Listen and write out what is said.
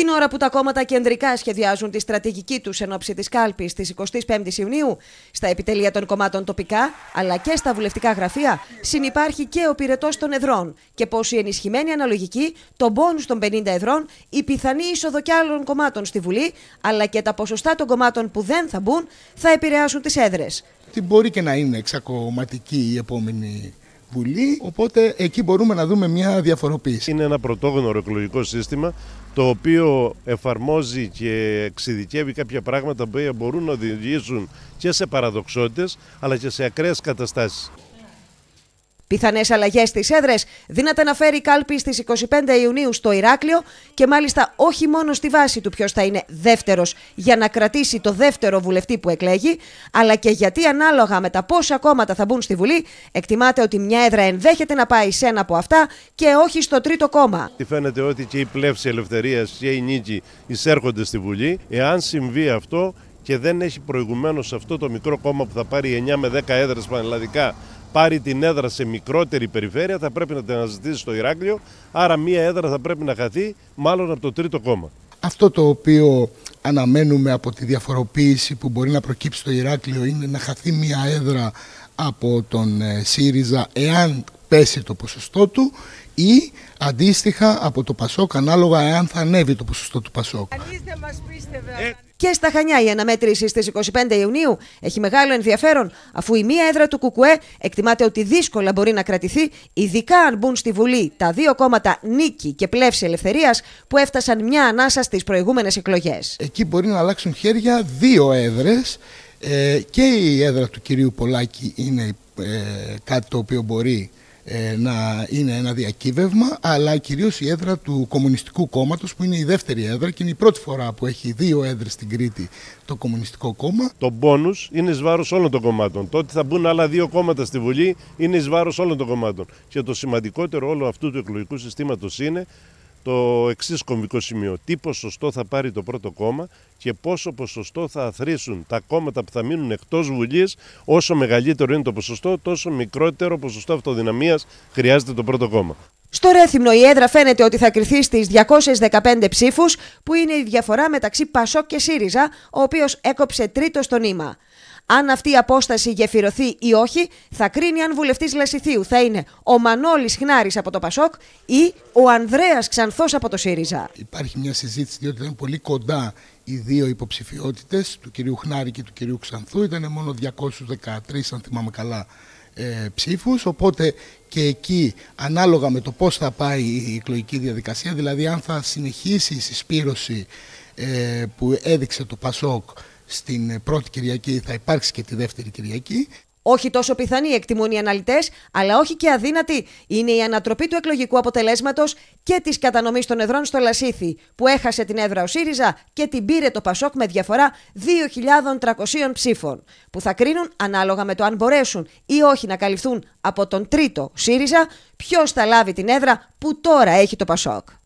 Την ώρα που τα κόμματα κεντρικά σχεδιάζουν τη στρατηγική τους εν ώψη της κάλπης της 25η Ιουνίου, στα επιτελεία των κομμάτων τοπικά αλλά και στα βουλευτικά γραφεία, συνεπάρχει και ο πυρετός των εδρών και πως η ενισχυμένη αναλογική, το πόνου των 50 εδρών, η πιθανή είσοδο κι άλλων κομμάτων στη Βουλή, αλλά και τα ποσοστά των κομμάτων που δεν θα μπουν, θα επηρεάσουν τις έδρες. Τι μπορεί και να είναι εξακομματική η επόμενη Βουλή. Οπότε εκεί μπορούμε να δούμε μια διαφοροποίηση. Είναι ένα πρωτόγνωρο εκλογικό σύστημα το οποίο εφαρμόζει και εξειδικεύει κάποια πράγματα που μπορούν να οδηγήσουν και σε παραδοξότητες αλλά και σε ακραίες καταστάσεις. Πιθανές αλλαγές στις έδρες δύναται να φέρει κάλπη στις 25 Ιουνίου στο Ηράκλειο και μάλιστα όχι μόνο στη βάση του ποιος θα είναι δεύτερος για να κρατήσει το δεύτερο βουλευτή που εκλέγει, αλλά και γιατί ανάλογα με τα πόσα κόμματα θα μπουν στη Βουλή, εκτιμάται ότι μια έδρα ενδέχεται να πάει σε ένα από αυτά και όχι στο τρίτο κόμμα. Φαίνεται ότι και η πλεύση ελευθερίας και η νίκη εισέρχονται στη Βουλή. Εάν συμβεί αυτό και δεν έχει προηγουμένως αυτό το μικρό κόμμα που θα πάρει 9 με 10 έδρες πανελλαδικά πάρει την έδρα σε μικρότερη περιφέρεια, θα πρέπει να την αναζητήσει στο Ηράκλειο. Άρα, μία έδρα θα πρέπει να χαθεί, μάλλον από το τρίτο κόμμα. Αυτό το οποίο αναμένουμε από τη διαφοροποίηση που μπορεί να προκύψει στο Ηράκλειο είναι να χαθεί μία έδρα από τον ε, ΣΥΡΙΖΑ εάν πέσει το ποσοστό του ή αντίστοιχα από το Πασόκ, ανάλογα εάν θα ανέβει το ποσοστό του Πασόκ. Ε, και στα Χανιά η αναμέτρηση στις 25 Ιουνίου έχει μεγάλο ενδιαφέρον, αφού η μία έδρα του ΚΚΕ εκτιμάται ότι δύσκολα μπορεί να κρατηθεί, ειδικά αν μπουν στη Βουλή τα δύο κόμματα Νίκη και Πλεύση Ελευθερίας που έφτασαν μια ανάσα στις προηγούμενες εκλογές. Εκεί μπορεί να αλλάξουν χέρια δύο έδρες ε, και η έδρα του κυρίου Πολάκη είναι ε, κάτι το οποίο μπορεί ε, να είναι ένα διακύβευμα, αλλά κυρίως η έδρα του Κομμουνιστικού Κόμματος που είναι η δεύτερη έδρα και είναι η πρώτη φορά που έχει δύο έδρες στην Κρήτη το Κομμουνιστικό Κόμμα. Το πόνους είναι εις βάρος όλων των κομμάτων. Το ότι θα μπουν άλλα δύο κόμματα στη Βουλή είναι εις βάρος όλων των κομμάτων. Και το σημαντικότερο όλο αυτού του εκλογικού συστήματος είναι το εξής κομβικό σημείο. Τι ποσοστό θα πάρει το πρώτο κόμμα και πόσο ποσοστό θα αθροίσουν τα κόμματα που θα μείνουν εκτός Βουλής. Όσο μεγαλύτερο είναι το ποσοστό, τόσο μικρότερο ποσοστό αυτοδυναμίας χρειάζεται το πρώτο κόμμα. Στο Ρέθυμνο η έδρα φαίνεται ότι θα κριθεί στις 215 ψήφους που είναι η διαφορά μεταξύ Πασόκ και ΣΥΡΙΖΑ ο οποίος έκοψε τρίτο στο νήμα. Αν αυτή η απόσταση γεφυρωθεί ή όχι, θα κρίνει αν βουλευτής Λασιθίου θα είναι ο Μανώλης Χνάρης από το Πασόκ ή ο Ανδρέας Ξανθός από το ΣΥΡΙΖΑ. Υπάρχει μια συζήτηση, διότι ήταν πολύ κοντά οι δύο υποψηφιότητες, του κυρίου Χνάρη και του κυρίου Ξανθού. Ήταν μόνο 213, αν θυμάμαι καλά, ε, ψήφους, οπότε και εκεί ανάλογα με το πώς θα πάει η εκλογική διαδικασία, δηλαδή αν θα συνεχίσει η συσπήρωση ε, που έδειξε το πασοκ η ο ανδρεα ξανθο απο το συριζα υπαρχει μια συζητηση διοτι ηταν πολυ κοντα οι δυο υποψηφιοτητε του κυριου χναρη και του κυριου ξανθου ηταν μονο 213 αν θυμαμαι καλα ε ψηφους οποτε και εκει αναλογα με το πώ θα παει η εκλογικη διαδικασια δηλαδη αν θα συνεχισει η συσπηρωση που εδειξε το πασοκ στην ε, πρώτη Κυριακή, θα υπάρξει και τη δεύτερη Κυριακή. Όχι τόσο πιθανή, εκτιμούν οι αναλυτές, αλλά όχι και αδύνατη. Είναι η ανατροπή του εκλογικού αποτελέσματος και της κατανομής των εδρών στο Λασίθι, που έχασε την έδρα ο ΣΥΡΙΖΑ και την πήρε το ΠΑΣΟΚ με διαφορά 2.300 ψήφων, που θα κρίνουν ανάλογα με το αν μπορέσουν ή όχι να καλυφθούν από τον τρίτο ΣΥΡΙΖΑ, ποιος θα λάβει την έδρα που τώρα έχει το ΠΑΣΟΚ.